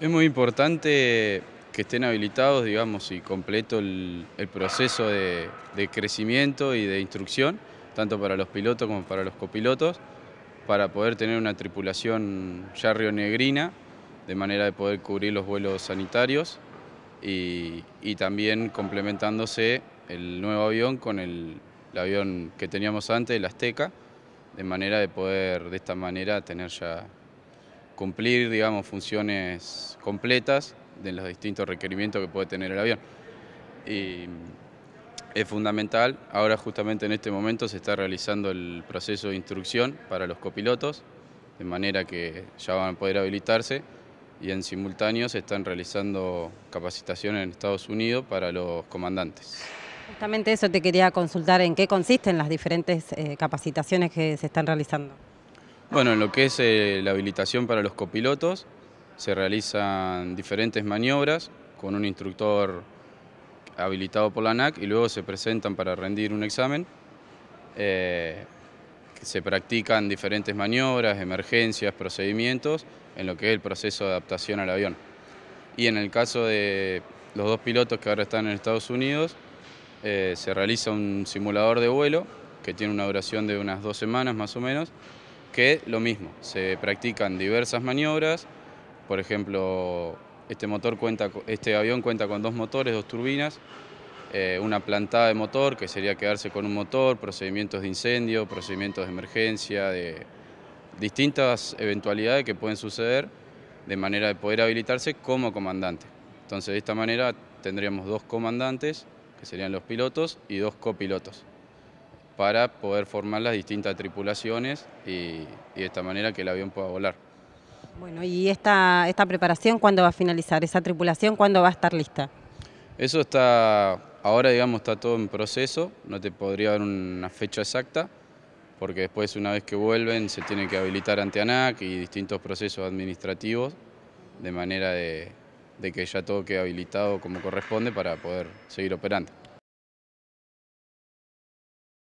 Es muy importante que estén habilitados, digamos, y completo el, proceso de, crecimiento y de instrucción, tanto para los pilotos como para los copilotos, para poder tener una tripulación ya rionegrina, de manera de poder cubrir los vuelos sanitarios y, también complementándose el nuevo avión con el, el avión que teníamos antes, el Azteca, de manera de poder de esta manera tener ya cumplir, digamos, funciones completas de los distintos requerimientos que puede tener el avión. Y es fundamental, ahora justamente en este momento se está realizando el proceso de instrucción para los copilotos, de manera que ya van a poder habilitarse y en simultáneo se están realizando capacitaciones en Estados Unidos para los comandantes. Justamente eso te quería consultar, ¿en qué consisten las diferentes eh, capacitaciones que se están realizando? Bueno, en lo que es eh, la habilitación para los copilotos, se realizan diferentes maniobras con un instructor habilitado por la NAC y luego se presentan para rendir un examen. Eh, se practican diferentes maniobras, emergencias, procedimientos en lo que es el proceso de adaptación al avión. Y en el caso de los dos pilotos que ahora están en Estados Unidos, eh, se realiza un simulador de vuelo que tiene una duración de unas dos semanas más o menos, que lo mismo, se practican diversas maniobras, por ejemplo, este, motor cuenta, este avión cuenta con dos motores, dos turbinas, eh, una plantada de motor, que sería quedarse con un motor, procedimientos de incendio, procedimientos de emergencia, de distintas eventualidades que pueden suceder de manera de poder habilitarse como comandante. Entonces, de esta manera tendríamos dos comandantes, que serían los pilotos, y dos copilotos para poder formar las distintas tripulaciones y, de esta manera que el avión pueda volar. Bueno, ¿y esta, esta preparación cuándo va a finalizar? ¿Esa tripulación cuándo va a estar lista? Eso está, ahora digamos, está todo en proceso, no te podría dar una fecha exacta, porque después una vez que vuelven se tiene que habilitar ante ANAC y distintos procesos administrativos, de manera de, de que ya todo quede habilitado como corresponde para poder seguir operando.